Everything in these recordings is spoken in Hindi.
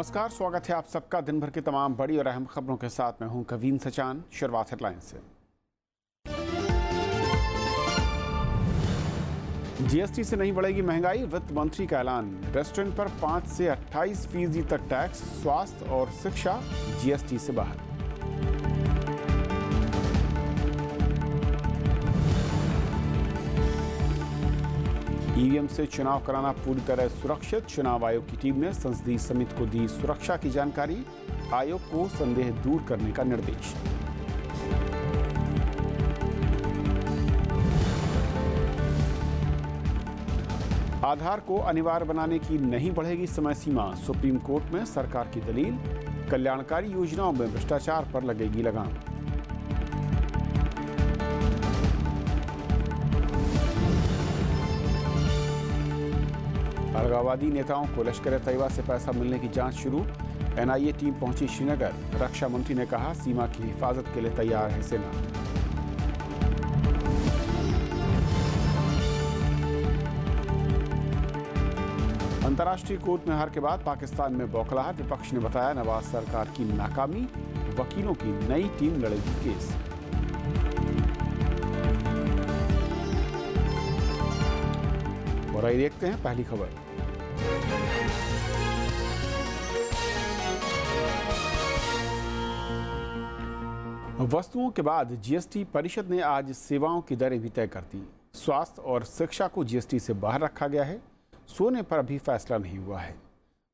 नमस्कार स्वागत है आप सबका दिन भर की तमाम बड़ी और अहम खबरों के साथ मैं हूं कवीन सचान शुरुआत हेडलाइन से जीएसटी से नहीं बढ़ेगी महंगाई वित्त मंत्री का ऐलान रेस्टोरेंट पर 5 से 28 फीसदी तक टैक्स स्वास्थ्य और शिक्षा जीएसटी से बाहर ईवीएम से चुनाव कराना पूरी तरह सुरक्षित चुनाव आयोग की टीम ने संसदीय समिति को दी सुरक्षा की जानकारी आयोग को संदेह दूर करने का निर्देश आधार को अनिवार्य बनाने की नहीं बढ़ेगी समय सीमा सुप्रीम कोर्ट में सरकार की दलील कल्याणकारी योजनाओं में भ्रष्टाचार पर लगेगी लगाम अलगावादी नेताओं को लश्कर तैयबा से पैसा मिलने की जांच शुरू एनआईए टीम पहुंची श्रीनगर रक्षा मंत्री ने कहा सीमा की हिफाजत के लिए तैयार है सेना अंतर्राष्ट्रीय कोर्ट में हार के बाद पाकिस्तान में बौखलाहट विपक्ष ने बताया नवाज सरकार की नाकामी वकीलों की नई टीम लड़ेगी केस और आइए देखते हैं पहली खबर वस्तुओं के बाद जीएसटी परिषद ने आज सेवाओं की दरें भी तय कर दी स्वास्थ्य और शिक्षा को जीएसटी से बाहर रखा गया है सोने पर अभी फैसला नहीं हुआ है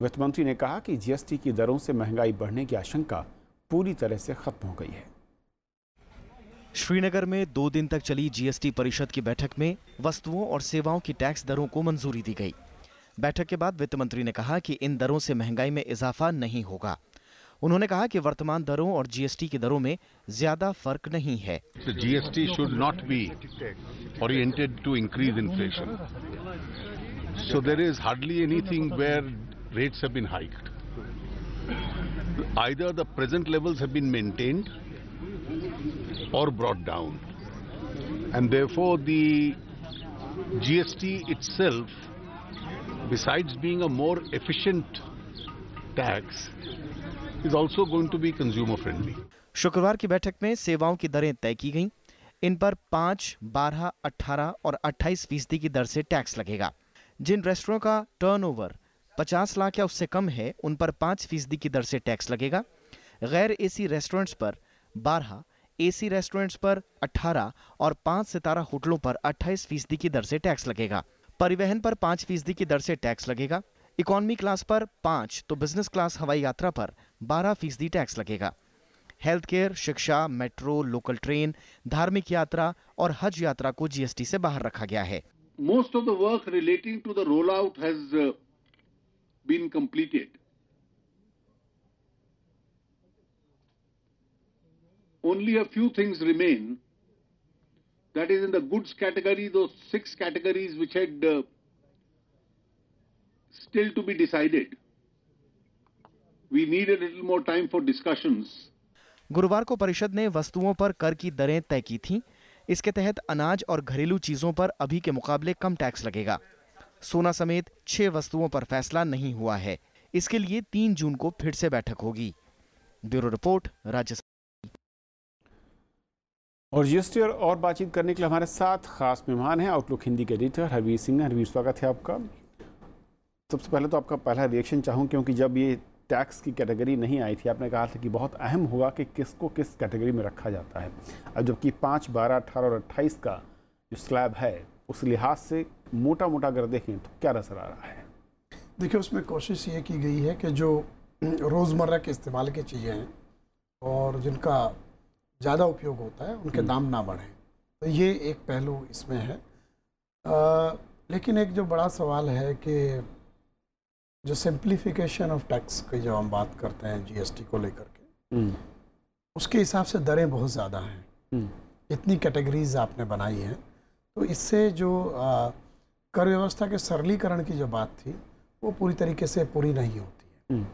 वित्त मंत्री ने कहा कि जीएसटी की दरों से महंगाई बढ़ने की आशंका पूरी तरह से खत्म हो गई है श्रीनगर में दो दिन तक चली जीएसटी परिषद की बैठक में वस्तुओं और सेवाओं की टैक्स दरों को मंजूरी दी गई बैठक के बाद वित्त मंत्री ने कहा कि इन दरों से महंगाई में इजाफा नहीं होगा उन्होंने कहा कि वर्तमान दरों और जीएसटी की दरों में ज्यादा फर्क नहीं है GST should not be oriented to increase inflation so there is hardly anything where rates have been hiked. Either the present levels have been maintained or brought down. And therefore the GST itself, besides being a more efficient tax, is also going to be consumer friendly. शुक्रवार की बैठक में सेवाओं की दरें तय की गईं। इन पर 5, 12, 18 और 28 फीसदी की दर से टैक्स लगेगा जिन रेस्टोरों का टर्नओवर 50 लाख या उससे कम है उन पर 5 फीसदी की दर से टैक्स लगेगा गैर एसी रेस्टोरेंट्स पर बारह एसी रेस्टोरेंट्स पर 18 और पांच सितारा होटलों पर 28 फीसदी की दर से टैक्स लगेगा परिवहन पर पांच फीसदी की दर से टैक्स लगेगा इकोनॉमी क्लास पर पांच तो बिजनेस क्लास हवाई यात्रा पर बारह फीसदी टैक्स लगेगा हेल्थ केयर शिक्षा मेट्रो लोकल ट्रेन धार्मिक यात्रा और हज यात्रा को जीएसटी से बाहर रखा गया है most of the work relating to the roll out has been completed only a few things remain. That is in the goods category, those six categories which had uh, still to be decided. We need a little more time for discussions. गुरुवार को परिषद ने वस्तुओं पर कर की दरें तय की थीं। इसके तहत अनाज और घरेलू चीजों पर अभी के मुकाबले कम टैक्स लगेगा सोना समेत छह वस्तुओं पर फैसला नहीं हुआ है इसके लिए तीन जून को फिर से बैठक होगी ब्यूरो रिपोर्ट राज्य और जीएसटी और, और बातचीत करने के लिए हमारे साथ खास मेहमान हैं आउटलुक हिंदी के एडिटर हरवीर सिंह हरवीर स्वागत है आपका सबसे पहले तो आपका पहला रिएक्शन चाहूँ क्योंकि जब ये टैक्स की कैटेगरी नहीं आई थी आपने कहा था कि बहुत अहम हुआ कि किसको किस कैटेगरी में रखा जाता है अब जबकि पाँच बारह अठारह और अट्ठाईस का जो स्लैब है उस लिहाज से मोटा मोटा अगर देखें तो क्या नजर आ रहा है देखिए उसमें कोशिश ये की गई है कि जो रोज़मर्रा के इस्तेमाल की चीज़ें हैं और जिनका ज़्यादा उपयोग होता है उनके हम्म। दाम ना बढ़ें तो ये एक पहलू इसमें है आ, लेकिन एक जो बड़ा सवाल है कि जो सिंप्लीफिकेशन ऑफ टैक्स की जब हम बात करते हैं जीएसटी को लेकर के हम्म। उसके हिसाब से दरें बहुत ज़्यादा हैं हम्म। इतनी कैटेगरीज आपने बनाई हैं तो इससे जो आ, कर व्यवस्था के सरलीकरण की जो बात थी वो पूरी तरीके से पूरी नहीं होती है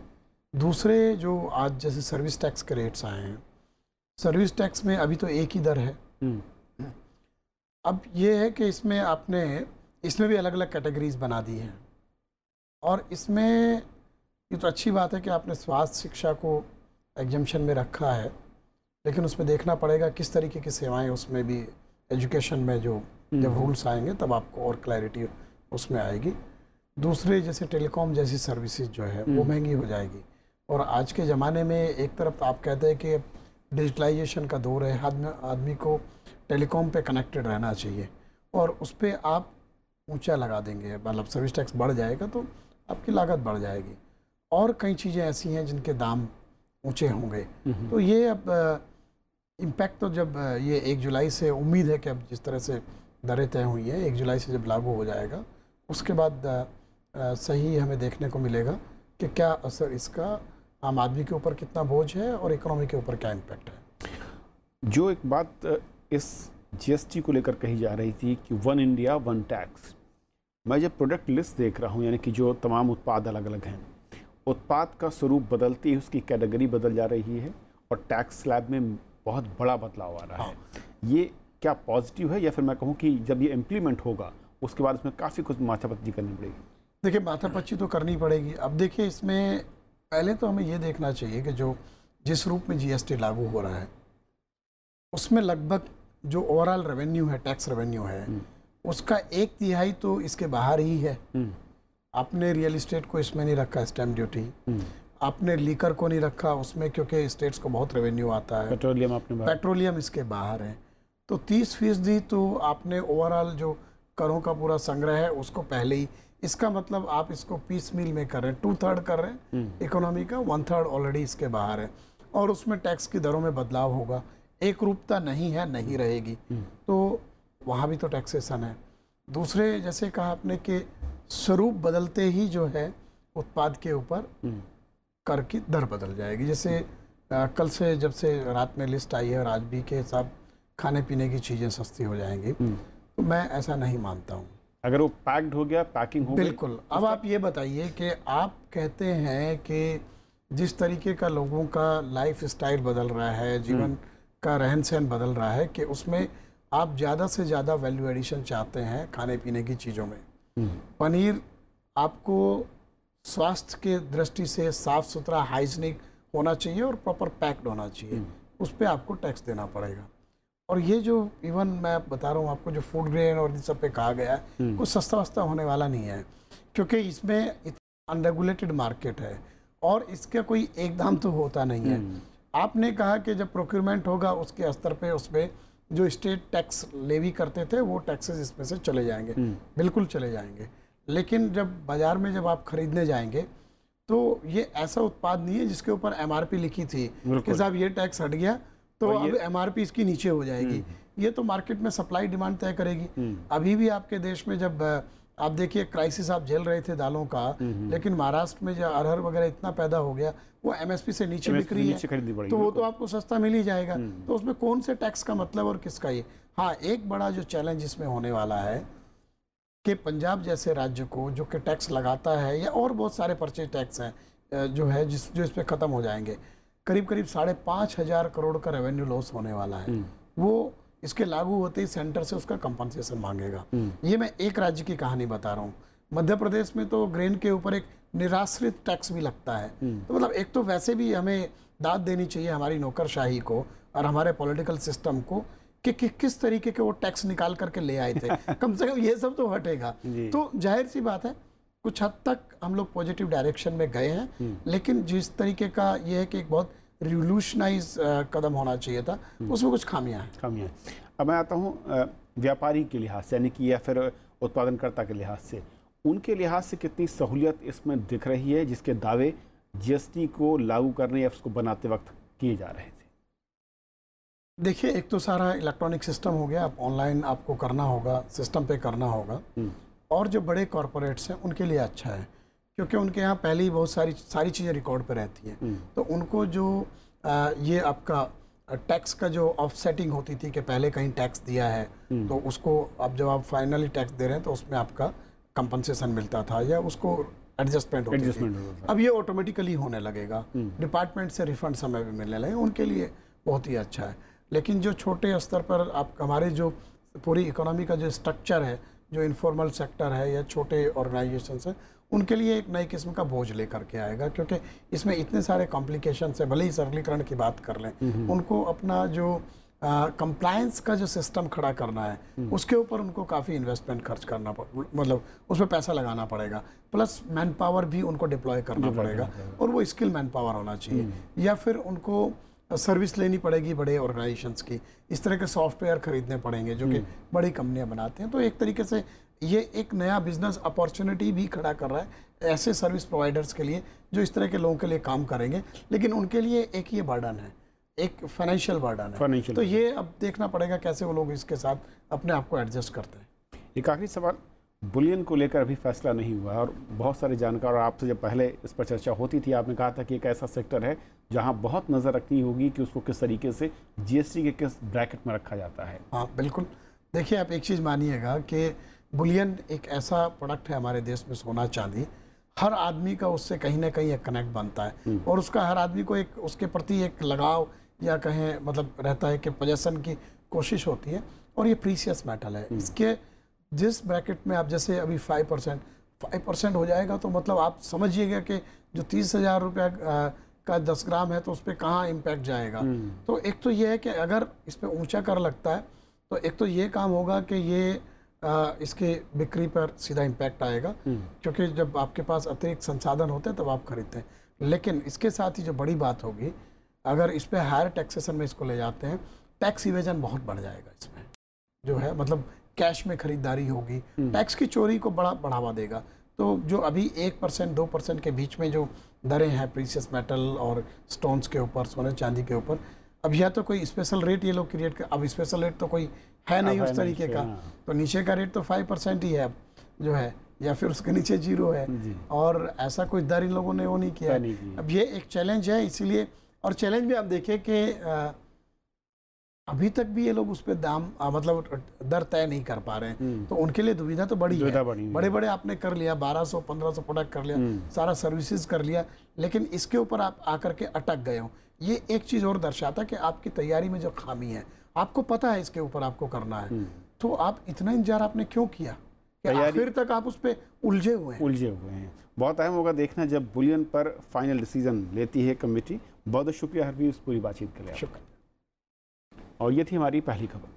दूसरे जो आज जैसे सर्विस टैक्स के रेट्स आए हैं सर्विस टैक्स में अभी तो एक ही दर है हम्म। अब ये है कि इसमें आपने इसमें भी अलग अलग कैटेगरीज बना दी हैं और इसमें ये तो अच्छी बात है कि आपने स्वास्थ्य शिक्षा को एग्जम्पन में रखा है लेकिन उसमें देखना पड़ेगा किस तरीके की सेवाएं उसमें भी एजुकेशन में जो जब रूल्स हम्म। आएंगे तब आपको और क्लैरिटी उसमें आएगी दूसरे जैसे टेलीकॉम जैसी सर्विसेज जो है वो हम्म। महंगी हो जाएगी और आज के ज़माने में एक तरफ आप कहते हैं कि डिजिटलाइजेशन का दौर है हर आदमी को टेलीकॉम पे कनेक्टेड रहना चाहिए और उस पर आप ऊंचा लगा देंगे मतलब सर्विस टैक्स बढ़ जाएगा तो आपकी लागत बढ़ जाएगी और कई चीज़ें ऐसी हैं जिनके दाम ऊंचे होंगे तो ये अब इम्पैक्ट तो जब ये एक जुलाई से उम्मीद है कि अब जिस तरह से दरें तय हुई हैं एक जुलाई से जब लागू हो जाएगा उसके बाद आ, सही हमें देखने को मिलेगा कि क्या असर इसका आम आदमी के ऊपर कितना बोझ है और इकोनॉमी के ऊपर क्या इम्पैक्ट है जो एक बात इस जीएसटी को लेकर कही जा रही थी कि वन इंडिया वन टैक्स मैं जब प्रोडक्ट लिस्ट देख रहा हूँ यानी कि जो तमाम उत्पाद अलग अलग हैं उत्पाद का स्वरूप बदलती है उसकी कैटेगरी बदल जा रही है और टैक्स स्लैब में बहुत बड़ा बदलाव आ रहा है हाँ। ये क्या पॉजिटिव है या फिर मैं कहूँ कि जब ये इम्प्लीमेंट होगा उसके बाद इसमें काफ़ी कुछ माथापच्ची करनी पड़ेगी देखिए माथापच्ची तो करनी पड़ेगी अब देखिए इसमें पहले तो हमें ये देखना चाहिए कि जो जिस रूप में जीएसटी लागू हो रहा है उसमें लगभग जो ओवरऑल रेवेन्यू है टैक्स रेवेन्यू है हम्म। उसका एक तिहाई तो इसके बाहर ही है हम्म। आपने रियल इस्टेट को इसमें नहीं रखा स्टैम्प हम्म। ड्यूटी आपने लीकर को नहीं रखा उसमें क्योंकि स्टेट्स को बहुत रेवेन्यू आता है पेट्रोलियम आपने पेट्रोलियम इसके बाहर है तो तीस फीसदी तो आपने ओवरऑल जो करों का पूरा संग्रह है उसको पहले ही इसका मतलब आप इसको पीस मील में कर रहे हैं टू थर्ड कर रहे हैं इकोनॉमी हम्म। का वन थर्ड ऑलरेडी इसके बाहर है और उसमें टैक्स की दरों में बदलाव होगा एक रूपता नहीं है नहीं रहेगी हम्म। तो वहाँ भी तो टैक्सेसन है दूसरे जैसे कहा आपने कि स्वरूप बदलते ही जो है उत्पाद के ऊपर हम्म। कर की दर बदल जाएगी जैसे आ, कल से जब से रात में लिस्ट आई है और आज भी के हिसाब खाने पीने की चीज़ें सस्ती हो जाएंगी तो मैं ऐसा नहीं मानता हूँ अगर वो पैक्ड हो गया पैकिंग हो बिल्कुल अब आप ये बताइए कि आप कहते हैं कि जिस तरीके का लोगों का लाइफ स्टाइल बदल रहा है हम्म। जीवन का रहन सहन बदल रहा है कि उसमें आप ज़्यादा से ज़्यादा वैल्यू एडिशन चाहते हैं खाने पीने की चीज़ों में हम्म। पनीर आपको स्वास्थ्य के दृष्टि से साफ़ सुथरा हाइजीनिक होना चाहिए और प्रॉपर पैक्ड होना चाहिए हम्म। उस पर आपको टैक्स देना पड़ेगा और ये जो इवन मैं बता रहा हूँ आपको जो फूड ग्रेन और इन सब पे कहा गया है कुछ हम्म। सस्ता वस्ता होने वाला नहीं है क्योंकि इसमें अनरेगुलेटेड मार्केट है और इसका कोई एक दाम तो होता नहीं है हम्म। आपने कहा कि जब प्रोक्योरमेंट होगा उसके स्तर पे उसमें जो स्टेट टैक्स लेवी करते थे वो टैक्सेस इसमें से चले जाएंगे हम्म। बिल्कुल चले जाएंगे लेकिन जब बाज़ार में जब आप ख़रीदने जाएंगे तो ये ऐसा उत्पाद नहीं है जिसके ऊपर एमआरपी लिखी थी कि साहब ये टैक्स हट गया तो अब एम आर पी इसकी नीचे हो जाएगी हम्म। ये तो मार्केट में सप्लाई डिमांड तय करेगी हम्म। अभी भी आपके देश में जब आप देखिए क्राइसिस आप झेल रहे थे दालों का हम्म, लेकिन महाराष्ट्र में जो अरहर वगैरह इतना पैदा हो गया वो एमएसपी से नीचे बिक्री है तो वो तो आपको सस्ता मिल ही जाएगा तो उसमें कौन से टैक्स का मतलब और किसका ये हाँ एक बड़ा जो चैलेंज इसमें होने वाला है कि पंजाब जैसे राज्य को जो कि टैक्स लगाता है या और बहुत सारे परचेज टैक्स हैं जो है जिस जो इस पर ख़त्म हो जाएंगे करीब करीब साढ़े पाँच हज़ार करोड़ का रेवेन्यू लॉस होने वाला है हम्म। वो इसके लागू होते ही सेंटर से उसका कंपनसेशन मांगेगा हम्म। ये मैं एक राज्य की कहानी बता रहा हूँ मध्य प्रदेश में तो ग्रेन के ऊपर एक निराश्रित टैक्स भी लगता है हम्म। तो मतलब एक तो वैसे भी हमें दाद देनी चाहिए हमारी नौकरशाही को और हमारे पॉलिटिकल सिस्टम को कि, कि किस तरीके के वो टैक्स निकाल करके ले आए थे कम से कम ये सब तो हटेगा तो जाहिर सी बात है कुछ हद तक हम लोग पॉजिटिव डायरेक्शन में गए हैं हम्म। लेकिन जिस तरीके का ये है कि एक बहुत रिवोल्यूशनाइज कदम होना चाहिए था हम्म। उसमें कुछ खामियां हैं खामियां हैं अब मैं आता हूँ व्यापारी के लिहाज से यानी कि या फिर उत्पादनकर्ता के लिहाज से उनके लिहाज से कितनी सहूलियत इसमें दिख रही है जिसके दावे जीएसटी को लागू करने या उसको बनाते वक्त किए जा रहे थे देखिए एक तो सारा इलेक्ट्रॉनिक सिस्टम हो गया अब ऑनलाइन आपको करना होगा सिस्टम पे करना होगा हम्म। और जो बड़े कॉरपोरेट्स हैं उनके लिए अच्छा है क्योंकि उनके यहाँ पहले ही बहुत सारी सारी चीज़ें रिकॉर्ड पर रहती हैं हम्म। तो उनको जो आ, ये आपका टैक्स का जो ऑफसेटिंग होती थी कि पहले कहीं टैक्स दिया है हम्म। तो उसको अब जब आप फाइनली टैक्स दे रहे हैं तो उसमें आपका कंपनसेशन मिलता था या उसको एडजस्टमेंट होती थी। अब ये ऑटोमेटिकली होने लगेगा डिपार्टमेंट हम्म। से रिफंड समय पर मिलने लगे उनके लिए बहुत ही अच्छा है लेकिन जो छोटे स्तर पर आप हमारे जो पूरी इकोनॉमी का जो स्ट्रक्चर है जो इनफॉर्मल सेक्टर है या छोटे ऑर्गेनाइजेशन हैं उनके लिए एक नई किस्म का बोझ लेकर के आएगा क्योंकि इसमें इतने सारे कॉम्प्लिकेशन है भले ही सरलीकरण की बात कर लें हम्म, हम्म। उनको अपना जो कंप्लायंस का जो सिस्टम खड़ा करना है हम्म। उसके ऊपर उनको काफ़ी इन्वेस्टमेंट खर्च करना मतलब उसमें पैसा लगाना पड़ेगा प्लस मैन पावर भी उनको डिप्लॉय करना पड़ेगा और वो स्किल मैन पावर होना चाहिए या फिर उनको सर्विस लेनी पड़ेगी बड़े ऑर्गेनाइजेशंस की इस तरह के सॉफ्टवेयर खरीदने पड़ेंगे जो कि हम्म। बड़ी कंपनियां बनाते हैं तो एक तरीके से ये एक नया बिजनेस अपॉर्चुनिटी भी खड़ा कर रहा है ऐसे सर्विस प्रोवाइडर्स के लिए जो इस तरह के लोगों के लिए काम करेंगे लेकिन उनके लिए एक ये बर्डन है एक फाइनेंशियल बर्डन है फाइनेंशियल तो ये अब देखना पड़ेगा कैसे वो लोग इसके साथ अपने आप को एडजस्ट करते हैं एक आखिरी सवाल बुलियन को लेकर अभी फैसला नहीं हुआ है और बहुत सारे जानकार आपसे जब पहले इस पर चर्चा होती थी आपने कहा था कि एक ऐसा सेक्टर है जहां बहुत नज़र रखनी होगी कि उसको किस तरीके से जीएसटी के किस ब्रैकेट में रखा जाता है हाँ बिल्कुल देखिए आप एक चीज़ मानिएगा कि बुलियन एक ऐसा प्रोडक्ट है हमारे देश में सोना चांदी हर आदमी का उससे कहीं ना कहीं एक कनेक्ट बनता है हम्म। और उसका हर आदमी को एक उसके प्रति एक लगाव या कहें मतलब रहता है कि पजेशन की कोशिश होती है और ये प्रीसियस मेटल है हम्म। इसके जिस ब्रैकेट में आप जैसे अभी फाइव परसेंट फाइव परसेंट हो जाएगा तो मतलब आप समझिएगा कि जो तीस हज़ार रुपया का दस ग्राम है तो उस पर कहाँ इम्पैक्ट जाएगा हम्म। तो एक तो ये है कि अगर इस पर ऊँचा कर लगता है तो एक तो ये काम होगा कि ये आ, इसके बिक्री पर सीधा इम्पैक्ट आएगा हम्म। क्योंकि जब आपके पास अतिरिक्त संसाधन होते हैं तब आप खरीदते हैं लेकिन इसके साथ ही जो बड़ी बात होगी अगर इस पर हायर टैक्सेशन में इसको ले जाते हैं टैक्स इवेजन बहुत बढ़ जाएगा इसमें जो है मतलब कैश में खरीदारी होगी टैक्स हम्म। की चोरी को बड़ा बढ़ावा देगा तो जो अभी एक परसेंट दो परसेंट के बीच में जो दरें हैं प्रीसियस मेटल और स्टोन्स के ऊपर सोने चांदी के ऊपर अब यह तो कोई स्पेशल रेट ये लोग क्रिएट कर अब स्पेशल रेट तो कोई है नहीं उस तरीके का हाँ। तो नीचे का रेट तो फाइव परसेंट ही है अब जो है या फिर उसके नीचे जीरो है और ऐसा कोई दर इन लोगों ने वो नहीं किया अब ये एक चैलेंज है इसीलिए और चैलेंज भी आप देखें कि अभी तक भी ये लोग उस पर दाम आ, मतलब दर तय नहीं कर पा रहे हैं हम्म। तो उनके लिए दुविधा तो बड़ी है बड़ी बड़े बड़े आपने कर लिया 1200 1500 प्रोडक्ट कर लिया हम्म। सारा सर्विसेज कर लिया लेकिन इसके ऊपर आप आकर के अटक गए हो ये एक चीज़ और दर्शाता कि आपकी तैयारी में जो खामी है आपको पता है इसके ऊपर आपको करना है हम्म। तो आप इतना इंतजार आपने क्यों किया फिर तक आप उस पर उलझे हुए हैं उलझे हुए हैं बहुत अहम होगा देखना जब बुलियन पर फाइनल डिसीजन लेती है कमेटी बहुत शुक्रिया हरवीर पूरी बातचीत के लिए शुक्रिया और ये थी हमारी पहली खबर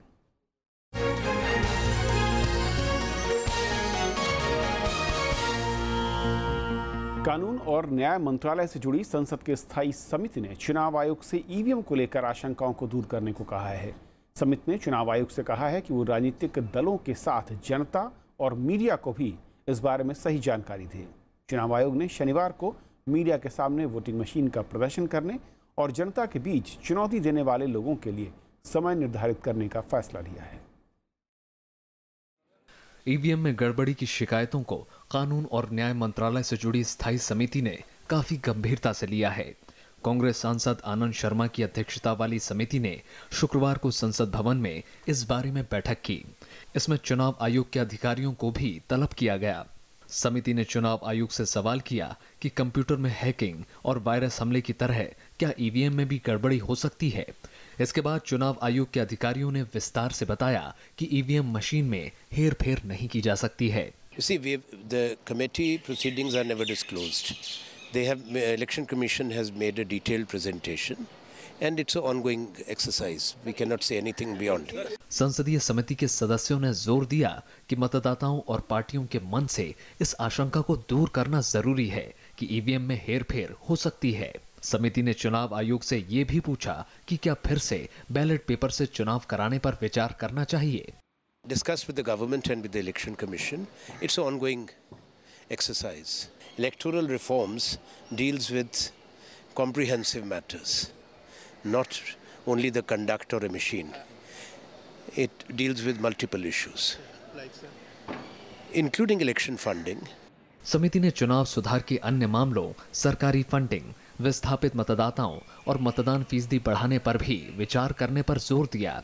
कानून और न्याय मंत्रालय से जुड़ी संसद के स्थायी समिति ने चुनाव आयोग से ईवीएम को लेकर आशंकाओं को दूर करने को कहा है समिति ने चुनाव आयोग से कहा है कि वो राजनीतिक दलों के साथ जनता और मीडिया को भी इस बारे में सही जानकारी दे चुनाव आयोग ने शनिवार को मीडिया के सामने वोटिंग मशीन का प्रदर्शन करने और जनता के बीच चुनौती देने वाले लोगों के लिए समय निर्धारित करने का फैसला लिया है ईवीएम में गड़बड़ी की शिकायतों को कानून और न्याय मंत्रालय से जुड़ी स्थायी समिति ने काफी गंभीरता से लिया है कांग्रेस सांसद आनंद शर्मा की अध्यक्षता वाली समिति ने शुक्रवार को संसद भवन में इस बारे में बैठक की इसमें चुनाव आयोग के अधिकारियों को भी तलब किया गया समिति ने चुनाव आयोग से सवाल किया कि कंप्यूटर में हैकिंग और वायरस हमले की तरह क्या ईवीएम में भी गड़बड़ी हो सकती है इसके बाद चुनाव आयोग के अधिकारियों ने विस्तार से बताया कि ईवीएम मशीन में हेर फेर नहीं की जा सकती है संसदीय समिति के सदस्यों ने जोर दिया कि मतदाताओं और पार्टियों के मन से इस आशंका को दूर करना जरूरी है कि ईवीएम में हेर फेर हो सकती है समिति ने चुनाव आयोग से ये भी पूछा कि क्या फिर से बैलेट पेपर से चुनाव कराने पर विचार करना चाहिए discuss with the government and with the election commission it's ongoing exercise electoral reforms deals with comprehensive matters not only the conduct or a machine it deals with multiple issues including election funding समिति ने चुनाव सुधार के अन्य मामलों सरकारी फंडिंग विस्थापित मतदाताओं और मतदान फीसदी बढ़ाने पर भी विचार करने पर जोर दिया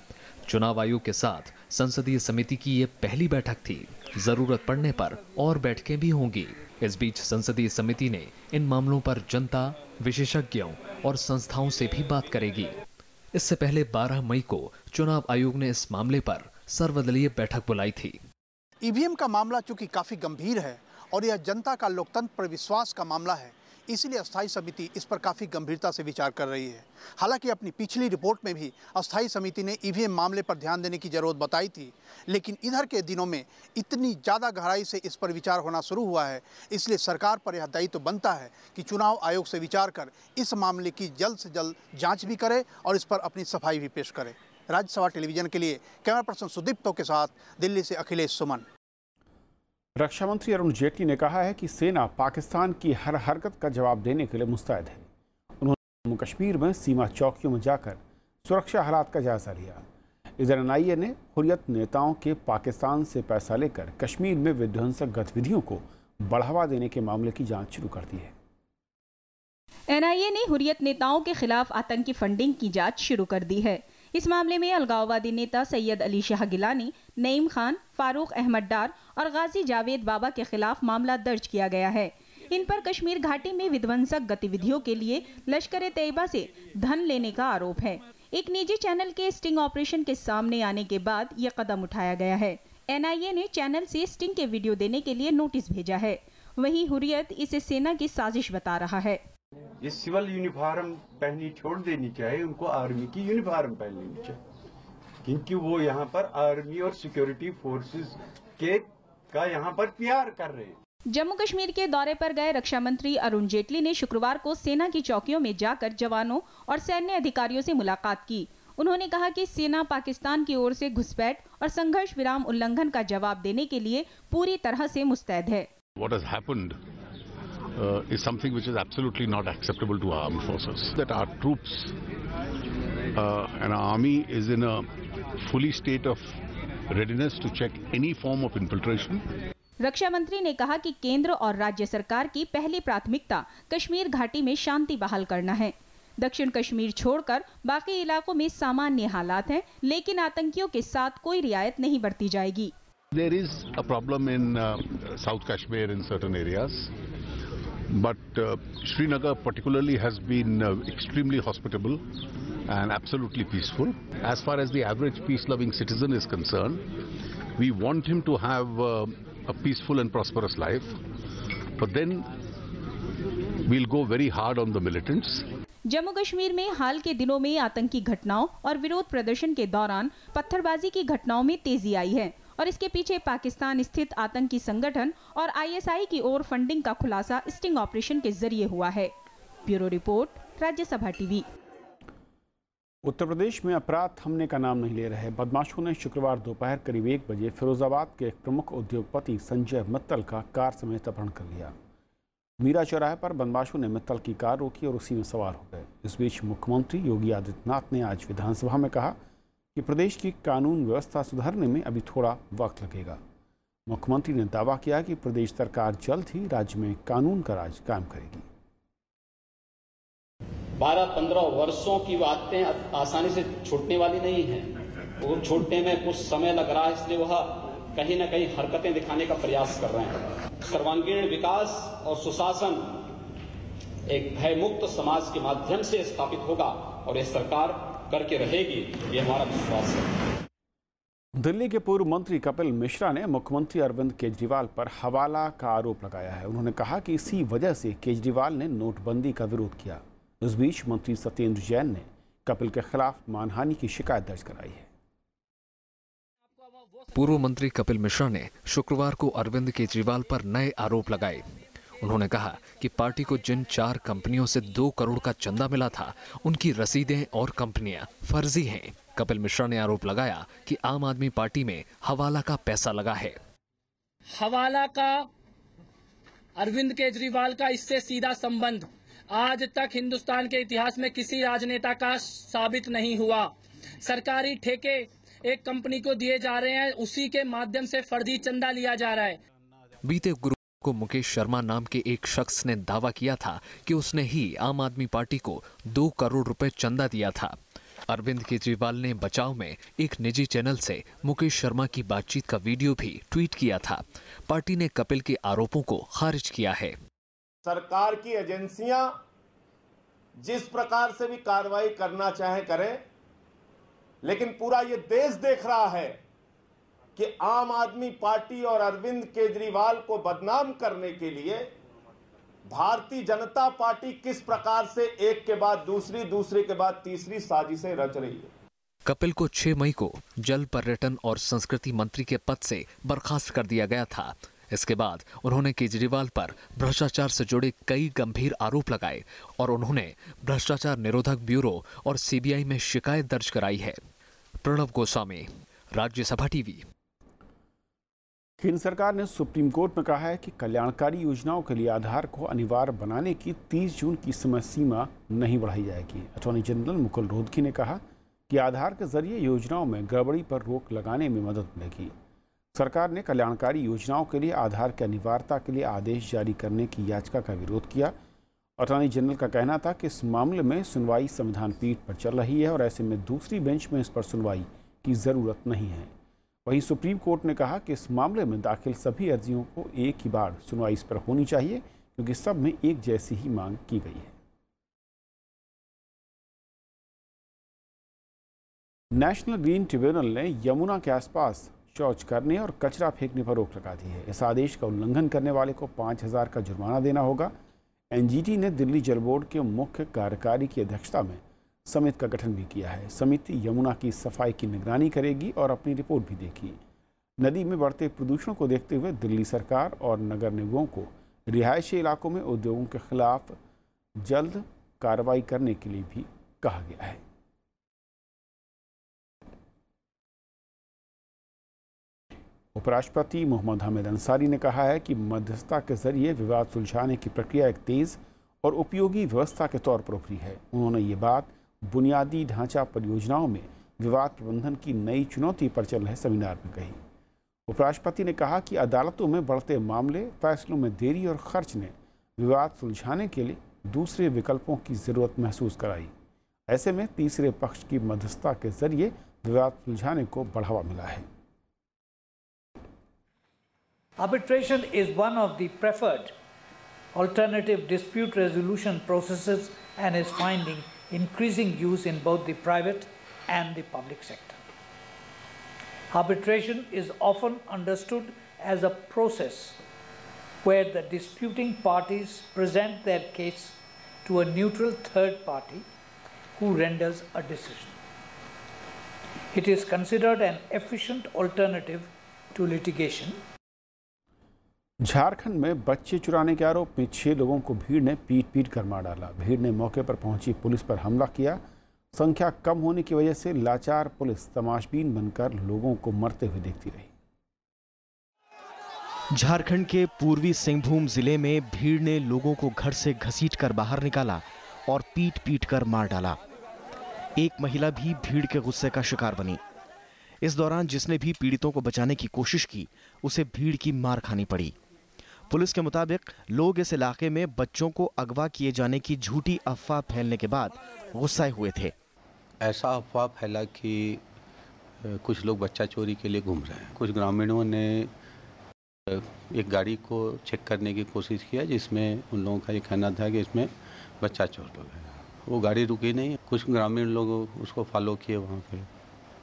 चुनाव आयोग के साथ संसदीय समिति की ये पहली बैठक थी जरूरत पड़ने पर और बैठकें भी होंगी इस बीच संसदीय समिति ने इन मामलों पर जनता विशेषज्ञों और संस्थाओं से भी बात करेगी इससे पहले 12 मई को चुनाव आयोग ने इस मामले पर सर्वदलीय बैठक बुलाई थी ईवीएम का मामला चूंकि काफी गंभीर है और यह जनता का लोकतंत्र पर विश्वास का मामला है इसलिए अस्थायी समिति इस पर काफ़ी गंभीरता से विचार कर रही है हालांकि अपनी पिछली रिपोर्ट में भी अस्थायी समिति ने ईवीएम मामले पर ध्यान देने की ज़रूरत बताई थी लेकिन इधर के दिनों में इतनी ज़्यादा गहराई से इस पर विचार होना शुरू हुआ है इसलिए सरकार पर यह दायित्व तो बनता है कि चुनाव आयोग से विचार कर इस मामले की जल्द से जल्द जाँच भी करे और इस पर अपनी सफाई भी पेश करे राज्यसभा टेलीविजन के लिए कैमरा पर्सन सुदीप्तों के साथ दिल्ली से अखिलेश सुमन रक्षा मंत्री अरुण जेटली ने कहा है कि सेना पाकिस्तान की हर हरकत का जवाब देने के लिए मुस्तैद है उन्होंने जम्मू कश्मीर में सीमा चौकियों में जाकर सुरक्षा हालात का जायजा लिया इधर एनआईए ने हुरियत नेताओं के पाकिस्तान से पैसा लेकर कश्मीर में विध्वंसक गतिविधियों को बढ़ावा देने के मामले की जाँच शुरू कर दी है एनआईए ने हुरियत नेताओं के खिलाफ आतंकी फंडिंग की जांच शुरू कर दी है इस मामले में अलगाववादी नेता सैयद अली शाह गिलानी नईम खान फारूक अहमद डार और गाजी जावेद बाबा के खिलाफ मामला दर्ज किया गया है इन पर कश्मीर घाटी में विध्वंसक गतिविधियों के लिए लश्कर तैयबा से धन लेने का आरोप है एक निजी चैनल के स्टिंग ऑपरेशन के सामने आने के बाद ये कदम उठाया गया है एनआईए ने चैनल से स्टिंग के वीडियो देने के लिए नोटिस भेजा है वहीं हुरियत इसे सेना की साजिश बता रहा है ये सिविल यूनिफॉर्म पहनी छोड़ देनी चाहिए उनको आर्मी की यूनिफॉर्म पहन लेनी चाहिए क्योंकि वो यहाँ पर आर्मी और सिक्योरिटी फोर्सेस के का यहाँ पर प्यार कर रहे हैं जम्मू कश्मीर के दौरे पर गए रक्षा मंत्री अरुण जेटली ने शुक्रवार को सेना की चौकियों में जाकर जवानों और सैन्य अधिकारियों से मुलाकात की उन्होंने कहा कि सेना पाकिस्तान की ओर से घुसपैठ और संघर्ष विराम उल्लंघन का जवाब देने के लिए पूरी तरह से मुस्तैद है What has happened uh, is something which is absolutely not acceptable to our armed forces. That our troops uh, and our army is in a fully state of readiness to check any form of infiltration. रक्षा मंत्री ने कहा कि केंद्र और राज्य सरकार की पहली प्राथमिकता कश्मीर घाटी में शांति बहाल करना है दक्षिण कश्मीर छोड़कर बाकी इलाकों में सामान्य हालात हैं लेकिन आतंकियों के साथ कोई रियायत नहीं बरती जाएगी there is a problem in south Kashmir in certain certain But uh, Srinagar particularly has been uh, extremely hospitable and absolutely peaceful. As far as the average peace-loving citizen is concerned, we want him to have uh, a peaceful and prosperous life. But then we'll go very hard on the militants. Jammu Kashmir में हाल के दिनों में आतंकी घटनाओं और विरोध प्रदर्शन के दौरान पत्थरबाजी की घटनाओं में तेजी आई है और इसके पीछे पाकिस्तान स्थित आतंकी संगठन और आईएसआई की ओर फंडिंग का खुलासा स्टिंग ऑपरेशन के जरिए हुआ है bureau report Rajya Sabha TV Uttar Pradesh में अपराध थमने का नाम नहीं ले रहे बदमाशों ने शुक्रवार दोपहर करीब एक बजे फिरोजाबाद के एक प्रमुख उद्योगपति संजय मित्तल का कार समेत अपहरण कर लिया मीरा चौराहे पर बदमाशों ने मित्तल की कार रोकी और उसी में सवार हो गए इस बीच मुख्यमंत्री योगी आदित्यनाथ ने आज विधानसभा में कहा कि प्रदेश की कानून व्यवस्था सुधारने में अभी थोड़ा वक्त लगेगा मुख्यमंत्री ने दावा किया कि प्रदेश सरकार जल्द ही राज्य में कानून का राज कायम करेगी बारह पंद्रह वर्षों की बातें आसानी से छूटने वाली नहीं है वो छूटने में कुछ समय लग रहा है इसलिए वह कहीं ना कहीं हरकतें दिखाने का प्रयास कर रहे हैं सर्वांगीण विकास और सुशासन एक भयमुक्त समाज के माध्यम से स्थापित होगा और यह सरकार करके रहेगी ये हमारा विश्वास है दिल्ली के पूर्व मंत्री कपिल मिश्रा ने मुख्यमंत्री अरविंद केजरीवाल पर हवाला का आरोप लगाया है उन्होंने कहा कि इसी वजह से केजरीवाल ने नोटबंदी का विरोध किया इस बीच मंत्री सत्येंद्र जैन ने कपिल के खिलाफ मानहानि की शिकायत दर्ज कराई है पूर्व मंत्री कपिल मिश्रा ने शुक्रवार को अरविंद केजरीवाल पर नए आरोप लगाए उन्होंने कहा कि पार्टी को जिन चार कंपनियों से दो करोड़ का चंदा मिला था उनकी रसीदें और कंपनियां फर्जी हैं कपिल मिश्रा ने आरोप लगाया कि आम आदमी पार्टी में हवाला का पैसा लगा है हवाला का अरविंद केजरीवाल का इससे सीधा संबंध आज तक हिंदुस्तान के इतिहास में किसी राजनेता का साबित नहीं हुआ सरकारी ठेके एक कंपनी को दिए जा रहे हैं उसी के माध्यम से फर्जी चंदा लिया जा रहा है बीते गुरु को मुकेश शर्मा नाम के एक शख्स ने दावा किया था कि उसने ही आम आदमी पार्टी को दो करोड़ रुपए चंदा दिया था अरविंद केजरीवाल ने बचाव में एक निजी चैनल से मुकेश शर्मा की बातचीत का वीडियो भी ट्वीट किया था पार्टी ने कपिल के आरोपों को खारिज किया है सरकार की एजेंसियां जिस प्रकार से भी कार्रवाई करना चाहे करें लेकिन पूरा ये देश देख रहा है कि आम आदमी पार्टी और अरविंद केजरीवाल को बदनाम करने के लिए भारतीय जनता पार्टी किस प्रकार से एक के बाद दूसरी दूसरे के बाद तीसरी साजिशें रच रही है कपिल को 6 मई को जल पर्यटन और संस्कृति मंत्री के पद से बर्खास्त कर दिया गया था इसके बाद उन्होंने केजरीवाल पर भ्रष्टाचार से जुड़े कई गंभीर आरोप लगाए और उन्होंने भ्रष्टाचार निरोधक ब्यूरो और सीबीआई में शिकायत दर्ज कराई है प्रणव गोस्वामी राज्यसभा टीवी केंद्र सरकार ने सुप्रीम कोर्ट में कहा है कि कल्याणकारी योजनाओं के लिए आधार को अनिवार्य बनाने की 30 जून की समय सीमा नहीं बढ़ाई जाएगी अटॉर्नी जनरल मुकुल रोधकी ने कहा कि आधार के जरिए योजनाओं में गड़बड़ी पर रोक लगाने में मदद मिलेगी सरकार ने कल्याणकारी योजनाओं के लिए आधार की अनिवार्यता के लिए आदेश जारी करने की याचिका का विरोध किया अटॉर्नी जनरल का कहना था कि इस मामले में सुनवाई संविधान पीठ पर चल रही है और ऐसे में दूसरी बेंच में इस पर सुनवाई की ज़रूरत नहीं है वहीं सुप्रीम कोर्ट ने कहा कि इस मामले में दाखिल सभी अर्जियों को एक ही बार सुनवाई इस पर होनी चाहिए क्योंकि सब में एक जैसी ही मांग की गई है नेशनल ग्रीन ट्रिब्यूनल ने यमुना के आसपास शौच करने और कचरा फेंकने पर रोक लगा दी है इस आदेश का उल्लंघन करने वाले को पाँच हज़ार का जुर्माना देना होगा एनजीटी ने दिल्ली जल बोर्ड के मुख्य कार्यकारी की अध्यक्षता में समिति का गठन भी किया है समिति यमुना की सफाई की निगरानी करेगी और अपनी रिपोर्ट भी देगी नदी में बढ़ते प्रदूषण को देखते हुए दिल्ली सरकार और नगर निगमों को रिहायशी इलाकों में उद्योगों के खिलाफ जल्द कार्रवाई करने के लिए भी कहा गया है उपराष्ट्रपति मोहम्मद हामिद अंसारी ने कहा है कि मध्यस्थता के जरिए विवाद सुलझाने की प्रक्रिया एक तेज़ और उपयोगी व्यवस्था के तौर पर उभरी है उन्होंने ये बात बुनियादी ढांचा परियोजनाओं में विवाद प्रबंधन की नई चुनौती पर चल रहे सेमिनार में कही उपराष्ट्रपति ने कहा कि अदालतों में बढ़ते मामले फैसलों में देरी और खर्च ने विवाद सुलझाने के लिए दूसरे विकल्पों की ज़रूरत महसूस कराई ऐसे में तीसरे पक्ष की मध्यस्थता के जरिए विवाद सुलझाने को बढ़ावा मिला है Arbitration is one of the preferred alternative dispute resolution processes and is finding increasing use in both the private and the public sector. Arbitration is often understood as a process where the disputing parties present their case to a neutral third party who renders a decision. It is considered an efficient alternative to litigation Jharkhand में बच्चे चुराने के आरोप में छह लोगों को भीड़ ने पीट पीट कर मार डाला भीड़ ने मौके पर पहुंची पुलिस पर हमला किया संख्या कम होने की वजह से लाचार पुलिस तमाशबीन बनकर लोगों को मरते हुए देखती रही झारखंड के पूर्वी सिंहभूम जिले में भीड़ ने लोगों को घर से घसीट कर बाहर निकाला और पीट पीट कर मार डाला एक महिला भी भीड़ के गुस्से का शिकार बनी इस दौरान जिसने भी पीड़ितों को बचाने की कोशिश की उसे भीड़ की मार खानी पड़ी पुलिस के मुताबिक लोग इस इलाके में बच्चों को अगवा किए जाने की झूठी अफवाह फैलने के बाद गुस्साए हुए थे ऐसा अफवाह फैला कि कुछ लोग बच्चा चोरी के लिए घूम रहे हैं कुछ ग्रामीणों ने एक गाड़ी को चेक करने की कोशिश किया जिसमें उन लोगों का ये कहना था कि इसमें बच्चा चोर लोग है वो गाड़ी रुकी नहीं कुछ ग्रामीण लोग उसको फॉलो किए वहाँ पे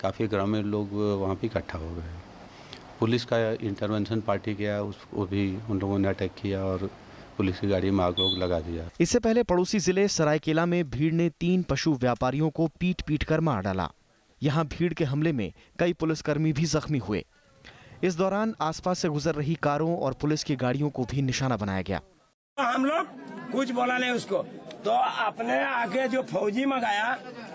काफ़ी ग्रामीण लोग वहाँ पे इकट्ठा हो गए पुलिस का इंटरवेंशन पार्टी गया उसको भी उन लोगों ने अटैक किया और पुलिस की गाड़ी में आग लोग लगा दिया इससे पहले पड़ोसी जिले सरायकेला में भीड़ ने तीन पशु व्यापारियों को पीट पीट कर मार डाला यहाँ भीड़ के हमले में कई पुलिसकर्मी भी जख्मी हुए इस दौरान आसपास से गुजर रही कारों और पुलिस की गाड़ियों को भी निशाना बनाया गया हम लोग कुछ बोला नहीं उसको तो अपने आगे जो फौजी मंगाया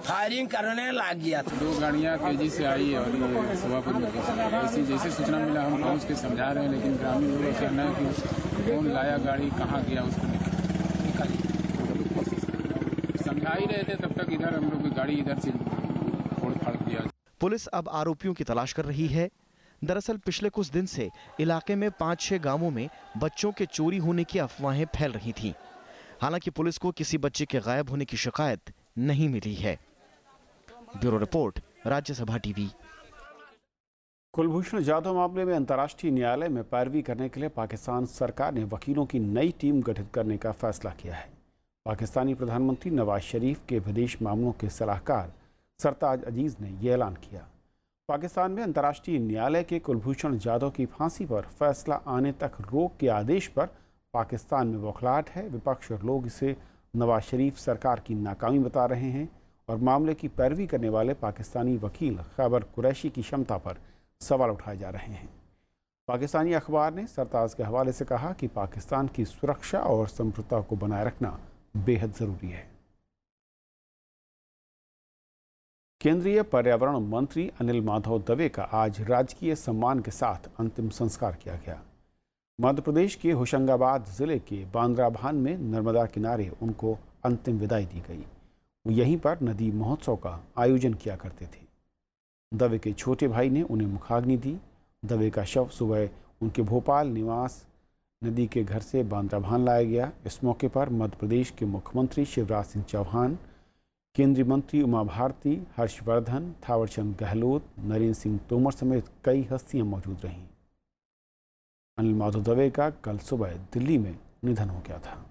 फायरिंग करने लग गया था दो गाड़ियाँ तेजी से आई और ये सभापति ऐसी जैसे सूचना मिला हम पहुँच तो के समझा रहे हैं लेकिन ग्रामीण लोगों से है कि कौन लाया गाड़ी कहाँ गया उसको समझा ही रहे थे तब तक इधर हम लोग की गाड़ी इधर से फोड़ फाड़ दिया पुलिस अब आरोपियों की तलाश कर रही है दरअसल पिछले कुछ दिन से इलाके में पांच छह गांवों में बच्चों के चोरी होने की अफवाहें फैल रही थीं हालांकि पुलिस को किसी बच्चे के गायब होने की शिकायत नहीं मिली है bureau report Rajya Sabha TV Kulbhushan Jadhav मामले में अंतर्राष्ट्रीय न्यायालय में पैरवी करने के लिए पाकिस्तान सरकार ने वकीलों की नई टीम गठित करने का फैसला किया है पाकिस्तानी प्रधानमंत्री नवाज शरीफ के विदेश मामलों के सलाहकार सरताज अजीज ने यह ऐलान किया पाकिस्तान में अंतर्राष्ट्रीय न्यायालय के कुलभूषण जाधव की फांसी पर फैसला आने तक रोक के आदेश पर पाकिस्तान में बौखलाहट है विपक्ष और लोग इसे नवाज शरीफ सरकार की नाकामी बता रहे हैं और मामले की पैरवी करने वाले पाकिस्तानी वकील खैबर कुरैशी की क्षमता पर सवाल उठाए जा रहे हैं पाकिस्तानी अखबार ने सरताज के हवाले से कहा कि पाकिस्तान की सुरक्षा और समृद्धता को बनाए रखना बेहद ज़रूरी है केंद्रीय पर्यावरण मंत्री अनिल माधव दवे का आज राजकीय सम्मान के साथ अंतिम संस्कार किया गया मध्य प्रदेश के होशंगाबाद ज़िले के बांद्राभान में नर्मदा किनारे उनको अंतिम विदाई दी गई वो यहीं पर नदी महोत्सव का आयोजन किया करते थे दवे के छोटे भाई ने उन्हें मुखाग्नि दी दवे का शव सुबह उनके भोपाल निवास नदी के घर से बांद्राभान लाया गया इस मौके पर मध्य प्रदेश के मुख्यमंत्री शिवराज सिंह चौहान केंद्रीय मंत्री उमा भारती हर्षवर्धन थावरचंद गहलोत नरेंद्र सिंह तोमर समेत कई हस्तियां मौजूद रहीं अनिल माधव दवे का कल सुबह दिल्ली में निधन हो गया था